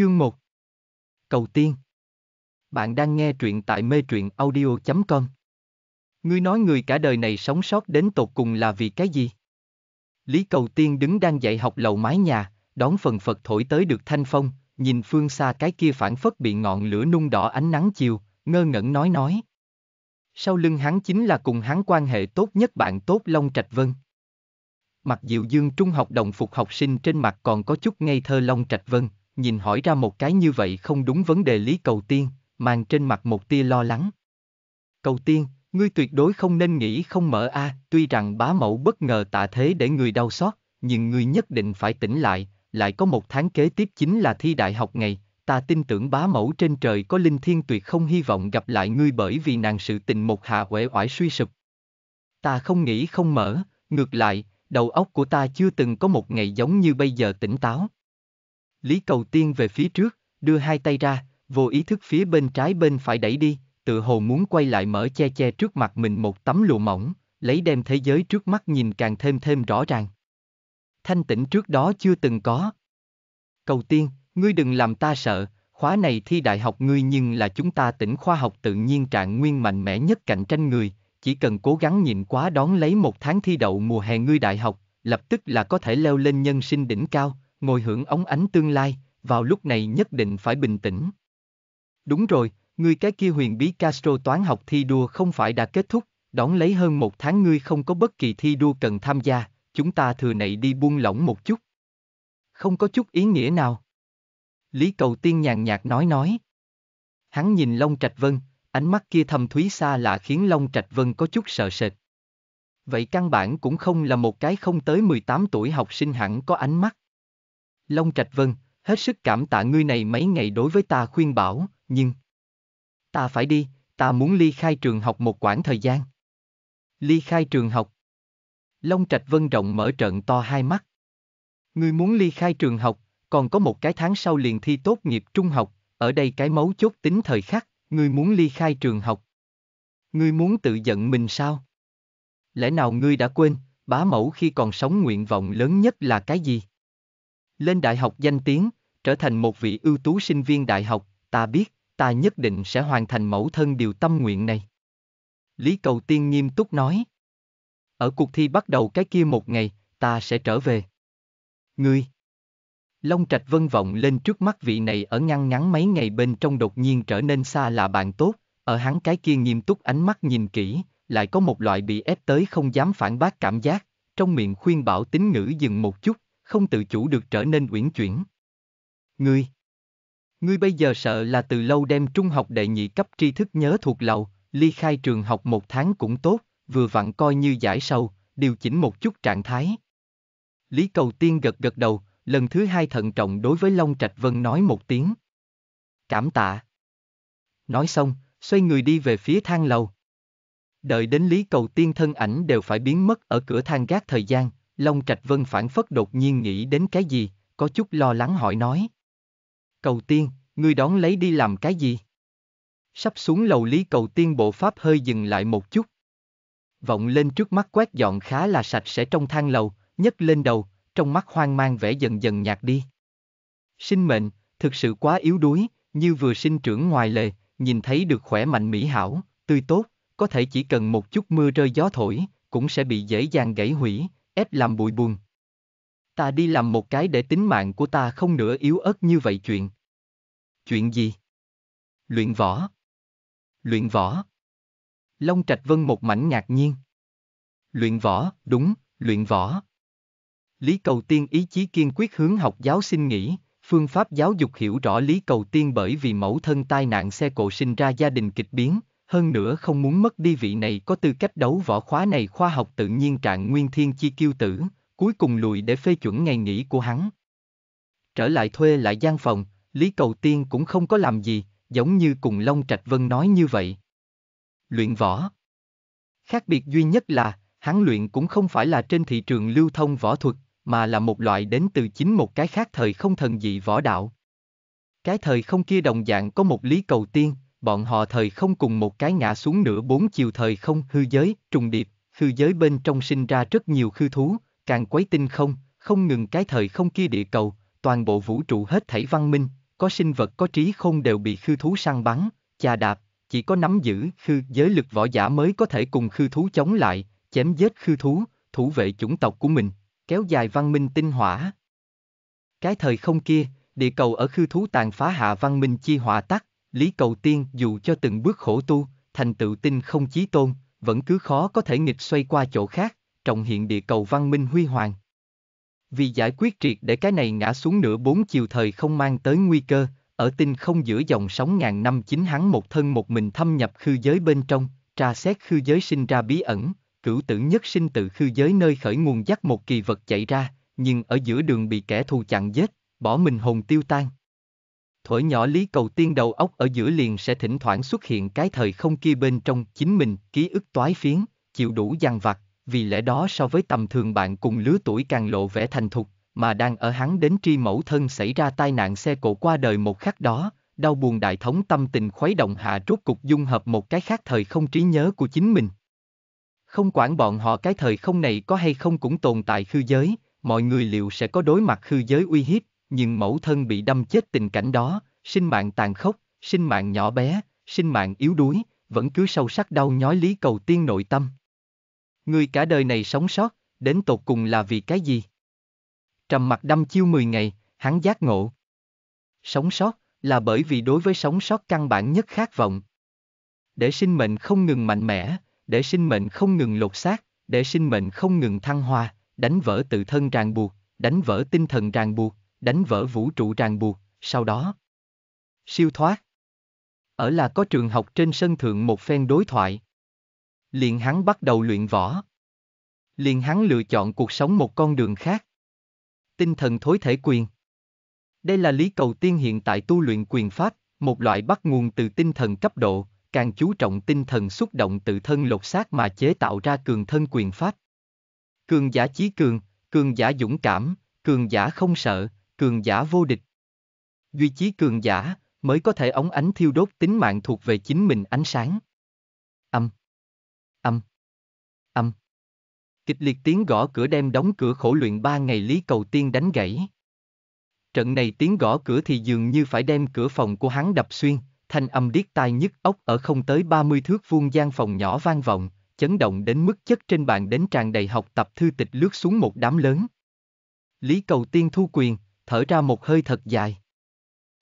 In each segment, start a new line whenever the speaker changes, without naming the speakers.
Chương 1 Cầu tiên Bạn đang nghe truyện tại mê truyện audio.com Ngươi nói người cả đời này sống sót đến tột cùng là vì cái gì? Lý cầu tiên đứng đang dạy học lầu mái nhà, đón phần Phật thổi tới được thanh phong, nhìn phương xa cái kia phản phất bị ngọn lửa nung đỏ ánh nắng chiều, ngơ ngẩn nói nói. Sau lưng hắn chính là cùng hắn quan hệ tốt nhất bạn tốt Long Trạch Vân. Mặc dịu dương trung học đồng phục học sinh trên mặt còn có chút ngây thơ Long Trạch Vân, nhìn hỏi ra một cái như vậy không đúng vấn đề Lý Cầu Tiên, mang trên mặt một tia lo lắng. Cầu Tiên, ngươi tuyệt đối không nên nghĩ không mở a, à, tuy rằng bá mẫu bất ngờ tạ thế để người đau xót, nhưng ngươi nhất định phải tỉnh lại, lại có một tháng kế tiếp chính là thi đại học ngày, ta tin tưởng bá mẫu trên trời có linh thiên tuyệt không hy vọng gặp lại ngươi bởi vì nàng sự tình một hạ uể oải suy sụp. Ta không nghĩ không mở, ngược lại, đầu óc của ta chưa từng có một ngày giống như bây giờ tỉnh táo. Lý Cầu Tiên về phía trước, đưa hai tay ra, vô ý thức phía bên trái bên phải đẩy đi, tự hồ muốn quay lại mở che che trước mặt mình một tấm lụa mỏng, lấy đem thế giới trước mắt nhìn càng thêm thêm rõ ràng. Thanh tĩnh trước đó chưa từng có. Cầu tiên, ngươi đừng làm ta sợ, khóa này thi đại học ngươi nhưng là chúng ta tỉnh khoa học tự nhiên trạng nguyên mạnh mẽ nhất cạnh tranh người, chỉ cần cố gắng nhịn quá đón lấy một tháng thi đậu mùa hè ngươi đại học, lập tức là có thể leo lên nhân sinh đỉnh cao, ngồi hưởng ống ánh tương lai, vào lúc này nhất định phải bình tĩnh. Đúng rồi, ngươi cái kia huyền bí Castro toán học thi đua không phải đã kết thúc, đón lấy hơn một tháng ngươi không có bất kỳ thi đua cần tham gia, chúng ta thừa này đi buông lỏng một chút. Không có chút ý nghĩa nào. Lý Cầu Tiên nhàn nhạt nói nói. Hắn nhìn Long Trạch Vân, ánh mắt kia thâm thúy xa lạ khiến Long Trạch Vân có chút sợ sệt. Vậy căn bản cũng không là một cái không tới 18 tuổi học sinh hẳn có ánh mắt. Long Trạch Vân, hết sức cảm tạ ngươi này mấy ngày đối với ta khuyên bảo, nhưng... Ta phải đi, ta muốn ly khai trường học một quãng thời gian. Ly khai trường học. Long Trạch Vân rộng mở trận to hai mắt. Ngươi muốn ly khai trường học, còn có một cái tháng sau liền thi tốt nghiệp trung học, ở đây cái mấu chốt tính thời khắc, ngươi muốn ly khai trường học. Ngươi muốn tự giận mình sao? Lẽ nào ngươi đã quên, bá mẫu khi còn sống nguyện vọng lớn nhất là cái gì? lên đại học danh tiếng, trở thành một vị ưu tú sinh viên đại học, ta biết, ta nhất định sẽ hoàn thành mẫu thân điều tâm nguyện này. Lý Cầu Tiên nghiêm túc nói. Ở cuộc thi bắt đầu cái kia một ngày, ta sẽ trở về. Ngươi. Long Trạch vân vọng lên trước mắt vị này ở ngăn ngắn mấy ngày bên trong đột nhiên trở nên xa là bạn tốt, ở hắn cái kia nghiêm túc ánh mắt nhìn kỹ, lại có một loại bị ép tới không dám phản bác cảm giác, trong miệng khuyên bảo tính ngữ dừng một chút, không tự chủ được trở nên uyển chuyển. Ngươi Ngươi bây giờ sợ là từ lâu đem trung học đệ nhị cấp tri thức nhớ thuộc lầu, ly khai trường học một tháng cũng tốt, vừa vặn coi như giải sâu, điều chỉnh một chút trạng thái. Lý Cầu Tiên gật gật đầu, lần thứ hai thận trọng đối với Long Trạch Vân nói một tiếng. Cảm tạ. Nói xong, xoay người đi về phía thang lầu. Đợi đến Lý Cầu Tiên thân ảnh đều phải biến mất ở cửa thang gác thời gian, Long Trạch Vân phản phất đột nhiên nghĩ đến cái gì, có chút lo lắng hỏi nói. Cầu tiên, ngươi đón lấy đi làm cái gì? Sắp xuống lầu lý cầu tiên bộ pháp hơi dừng lại một chút. Vọng lên trước mắt quét dọn khá là sạch sẽ trong thang lầu, nhấc lên đầu, trong mắt hoang mang vẻ dần dần nhạt đi. Sinh mệnh, thực sự quá yếu đuối, như vừa sinh trưởng ngoài lề, nhìn thấy được khỏe mạnh mỹ hảo, tươi tốt, có thể chỉ cần một chút mưa rơi gió thổi, cũng sẽ bị dễ dàng gãy hủy, ép làm bụi buồn. Ta đi làm một cái để tính mạng của ta không nữa yếu ớt như vậy chuyện. Chuyện gì? Luyện võ. Luyện võ. Long Trạch Vân một mảnh ngạc nhiên. Luyện võ, đúng, luyện võ. Lý Cầu Tiên ý chí kiên quyết hướng học giáo sinh nghĩ, phương pháp giáo dục hiểu rõ Lý Cầu Tiên bởi vì mẫu thân tai nạn xe cộ sinh ra gia đình kịch biến, hơn nữa không muốn mất đi vị này có tư cách đấu võ khóa này khoa học tự nhiên trạng nguyên thiên chi kiêu tử, cuối cùng lùi để phê chuẩn ngày nghỉ của hắn. Trở lại thuê lại gian phòng, Lý Cầu Tiên cũng không có làm gì, giống như cùng Long Trạch Vân nói như vậy. Luyện võ Khác biệt duy nhất là, hắn luyện cũng không phải là trên thị trường lưu thông võ thuật, mà là một loại đến từ chính một cái khác thời không thần dị võ đạo. Cái thời không kia đồng dạng có một Lý Cầu Tiên, bọn họ thời không cùng một cái ngã xuống nửa bốn chiều thời không hư giới, trùng điệp, hư giới bên trong sinh ra rất nhiều khư thú, càng quấy tinh không, không ngừng cái thời không kia địa cầu, toàn bộ vũ trụ hết thảy văn minh, có sinh vật có trí không đều bị khư thú săn bắn, chà đạp, chỉ có nắm giữ khư giới lực võ giả mới có thể cùng khư thú chống lại, chém giết khư thú, thủ vệ chủng tộc của mình, kéo dài văn minh tinh hỏa. Cái thời không kia, địa cầu ở khư thú tàn phá hạ văn minh chi hỏa tắt, Lý Cầu Tiên dù cho từng bước khổ tu, thành tựu tinh không chí tôn, vẫn cứ khó có thể nghịch xoay qua chỗ khác, trọng hiện địa cầu văn minh huy hoàng. Vì giải quyết triệt để cái này ngã xuống nửa bốn chiều thời không mang tới nguy cơ, ở tinh không giữa dòng sóng ngàn năm chính hắn một thân một mình thâm nhập khư giới bên trong, tra xét khư giới sinh ra bí ẩn, cửu tử nhất sinh tự khư giới nơi khởi nguồn dắt một kỳ vật chạy ra, nhưng ở giữa đường bị kẻ thù chặn giết, bỏ mình hồn tiêu tan. Thổi nhỏ lý cầu tiên đầu óc ở giữa liền sẽ thỉnh thoảng xuất hiện cái thời không kia bên trong chính mình, ký ức toái phiến, chịu đủ gian vặt, vì lẽ đó so với tầm thường bạn cùng lứa tuổi càng lộ vẻ thành thục, mà đang ở hắn đến tri mẫu thân xảy ra tai nạn xe cộ qua đời một khắc đó, đau buồn đại thống tâm tình khuấy động hạ rốt cục dung hợp một cái khác thời không trí nhớ của chính mình. Không quản bọn họ cái thời không này có hay không cũng tồn tại khư giới, mọi người liệu sẽ có đối mặt khư giới uy hiếp, nhưng mẫu thân bị đâm chết tình cảnh đó, sinh mạng tàn khốc, sinh mạng nhỏ bé, sinh mạng yếu đuối, vẫn cứ sâu sắc đau nhói lý cầu tiên nội tâm. Người cả đời này sống sót, đến tột cùng là vì cái gì? Trầm mặt đâm chiêu 10 ngày, hắn giác ngộ. Sống sót là bởi vì đối với sống sót căn bản nhất khát vọng. Để sinh mệnh không ngừng mạnh mẽ, để sinh mệnh không ngừng lột xác, để sinh mệnh không ngừng thăng hoa, đánh vỡ tự thân ràng buộc, đánh vỡ tinh thần ràng buộc, đánh vỡ vũ trụ ràng buộc, sau đó siêu thoát. Ở là có trường học trên sân thượng một phen đối thoại. Liền hắn bắt đầu luyện võ. Liền hắn lựa chọn cuộc sống một con đường khác. Tinh thần thối thể quyền. Đây là lý cầu tiên hiện tại tu luyện quyền pháp, một loại bắt nguồn từ tinh thần cấp độ, càng chú trọng tinh thần xúc động tự thân lột xác mà chế tạo ra cường thân quyền pháp. Cường giả chí cường, cường giả dũng cảm, cường giả không sợ, cường giả vô địch. Duy chí cường giả, mới có thể ống ánh thiêu đốt tính mạng thuộc về chính mình ánh sáng. Âm. Âm. Âm. Kịch liệt tiếng gõ cửa đem đóng cửa khổ luyện ba ngày Lý Cầu Tiên đánh gãy. Trận này tiếng gõ cửa thì dường như phải đem cửa phòng của hắn đập xuyên, thanh âm điếc tai nhức ốc ở không tới 30 thước vuông gian phòng nhỏ vang vọng, chấn động đến mức chất trên bàn đến tràn đầy học tập thư tịch lướt xuống một đám lớn. Lý Cầu Tiên thu quyền, thở ra một hơi thật dài.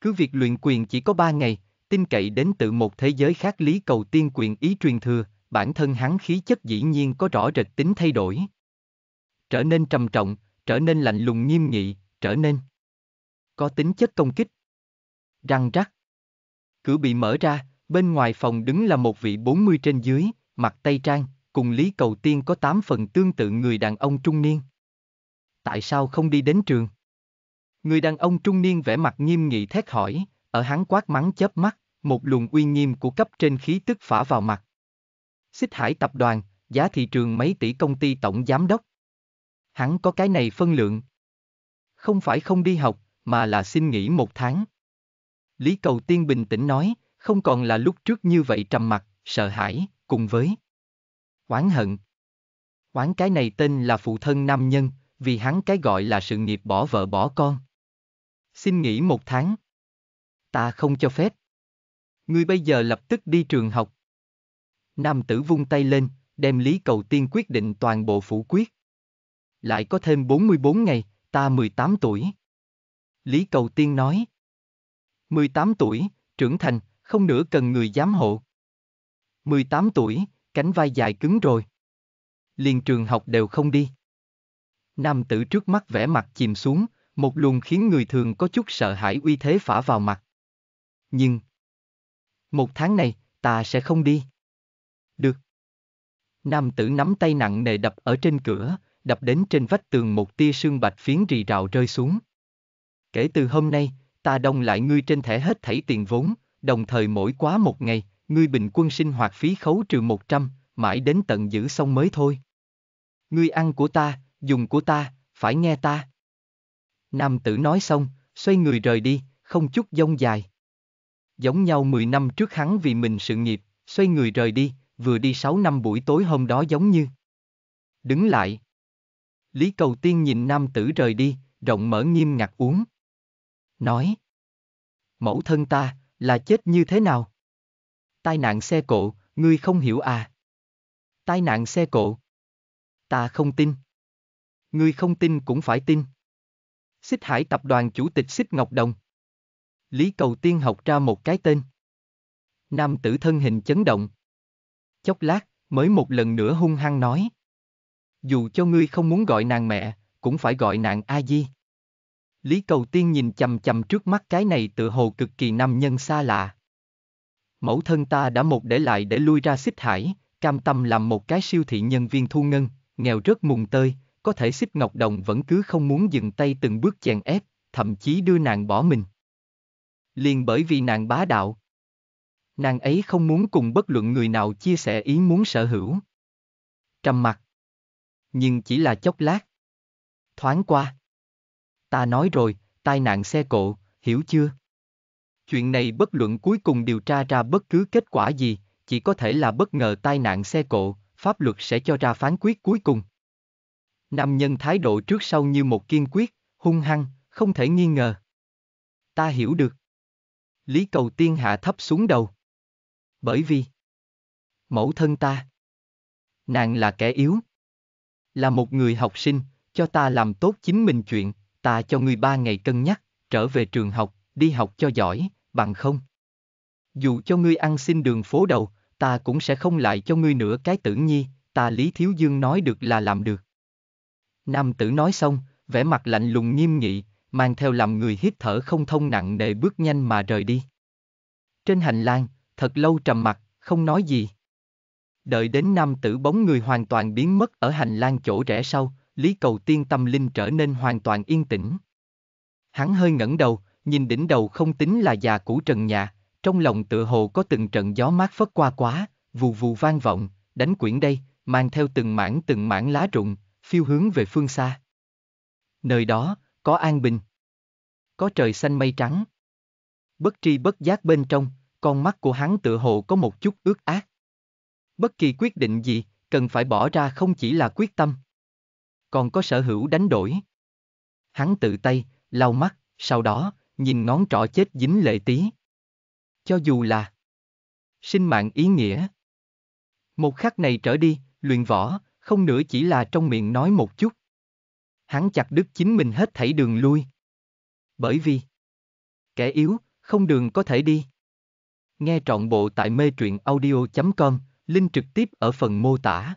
Cứ việc luyện quyền chỉ có ba ngày, tin cậy đến từ một thế giới khác lý cầu tiên quyền ý truyền thừa, bản thân hắn khí chất dĩ nhiên có rõ rệt tính thay đổi. Trở nên trầm trọng, trở nên lạnh lùng nghiêm nghị, trở nên có tính chất công kích. Răng rắc. Cửa bị mở ra, bên ngoài phòng đứng là một vị 40 trên dưới, mặt tây trang, cùng Lý Cầu Tiên có 8 phần tương tự người đàn ông trung niên. Tại sao không đi đến trường? Người đàn ông trung niên vẻ mặt nghiêm nghị thét hỏi, ở hắn quát mắng chớp mắt, một luồng uy nghiêm của cấp trên khí tức phả vào mặt. Xích hải tập đoàn, giá thị trường mấy tỷ công ty tổng giám đốc. Hắn có cái này phân lượng. Không phải không đi học, mà là xin nghỉ một tháng. Lý Cầu Tiên bình tĩnh nói, không còn là lúc trước như vậy trầm mặt, sợ hãi, cùng với oán hận. Quán cái này tên là phụ thân nam nhân, vì hắn cái gọi là sự nghiệp bỏ vợ bỏ con. Xin nghỉ một tháng. Ta không cho phép. Ngươi bây giờ lập tức đi trường học. Nam tử vung tay lên, đem Lý Cầu Tiên quyết định toàn bộ phủ quyết. Lại có thêm 44 ngày, ta 18 tuổi. Lý Cầu Tiên nói. 18 tuổi, trưởng thành, không nữa cần người giám hộ. 18 tuổi, cánh vai dài cứng rồi. Liền trường học đều không đi. Nam tử trước mắt vẽ mặt chìm xuống, một luồng khiến người thường có chút sợ hãi uy thế phả vào mặt. Nhưng, một tháng này, ta sẽ không đi. Được. Nam tử nắm tay nặng nề đập ở trên cửa, đập đến trên vách tường một tia sương bạch phiến rì rào rơi xuống. Kể từ hôm nay, ta đông lại ngươi trên thẻ hết thảy tiền vốn, đồng thời mỗi quá một ngày, ngươi bình quân sinh hoạt phí khấu trừ 100, mãi đến tận giữ xong mới thôi. Ngươi ăn của ta, dùng của ta, phải nghe ta. Nam tử nói xong, xoay người rời đi, không chút dông dài. Giống nhau 10 năm trước hắn vì mình sự nghiệp, xoay người rời đi, vừa đi 6 năm buổi tối hôm đó giống như. Đứng lại. Lý cầu tiên nhìn nam tử rời đi, rộng mở nghiêm ngặt uống. Nói. Mẫu thân ta, là chết như thế nào? Tai nạn xe cộ, ngươi không hiểu à? Tai nạn xe cộ. Ta không tin. Ngươi không tin cũng phải tin. Xích Hải Tập đoàn Chủ tịch Xích Ngọc Đồng. Lý Cầu Tiên học ra một cái tên. Nam tử thân hình chấn động. Chốc lát, mới một lần nữa hung hăng nói. Dù cho ngươi không muốn gọi nàng mẹ, cũng phải gọi nàng A-di. Lý Cầu Tiên nhìn chầm chầm trước mắt cái này tự hồ cực kỳ nam nhân xa lạ. Mẫu thân ta đã một để lại để lui ra xích hải, cam tâm làm một cái siêu thị nhân viên thu ngân, nghèo rất mùng tơi, có thể xích Ngọc Đồng vẫn cứ không muốn dừng tay từng bước chèn ép, thậm chí đưa nàng bỏ mình. Liền bởi vì nàng bá đạo. Nàng ấy không muốn cùng bất luận người nào chia sẻ ý muốn sở hữu. Trầm mặc, Nhưng chỉ là chốc lát. Thoáng qua. Ta nói rồi, tai nạn xe cộ, hiểu chưa? Chuyện này bất luận cuối cùng điều tra ra bất cứ kết quả gì, chỉ có thể là bất ngờ tai nạn xe cộ, pháp luật sẽ cho ra phán quyết cuối cùng. Nam nhân thái độ trước sau như một kiên quyết, hung hăng, không thể nghi ngờ. Ta hiểu được. Lý cầu tiên hạ thấp xuống đầu. Bởi vì, mẫu thân ta, nàng là kẻ yếu, là một người học sinh, cho ta làm tốt chính mình chuyện, ta cho người ba ngày cân nhắc, trở về trường học, đi học cho giỏi, bằng không. Dù cho ngươi ăn xin đường phố đầu, ta cũng sẽ không lại cho ngươi nữa cái tử nhi, ta Lý Thiếu Dương nói được là làm được. Nam tử nói xong, vẻ mặt lạnh lùng nghiêm nghị, mang theo làm người hít thở không thông nặng nề bước nhanh mà rời đi. Trên hành lang, thật lâu trầm mặt, không nói gì. Đợi đến nam tử bóng người hoàn toàn biến mất ở hành lang chỗ rẽ sau, Lý Cầu Tiên tâm linh trở nên hoàn toàn yên tĩnh. Hắn hơi ngẩng đầu, nhìn đỉnh đầu không tính là già cũ trần nhà, trong lòng tựa hồ có từng trận gió mát phất qua quá, vù vù vang vọng, đánh quyển đây, mang theo từng mảng từng mảng lá rụng, phiêu hướng về phương xa. Nơi đó, có an bình. Có trời xanh mây trắng. Bất tri bất giác bên trong, con mắt của hắn tựa hồ có một chút ướt ác. Bất kỳ quyết định gì, cần phải bỏ ra không chỉ là quyết tâm. Còn có sở hữu đánh đổi. Hắn tự tay, lau mắt, sau đó, nhìn ngón trỏ chết dính lệ tí. Cho dù là sinh mạng ý nghĩa. Một khắc này trở đi, luyện võ, không nữa chỉ là trong miệng nói một chút. Hắn chặt đứt chính mình hết thảy đường lui. Bởi vì, kẻ yếu, không đường có thể đi. Nghe trọn bộ tại mê truyện audio.com, link trực tiếp ở phần mô tả.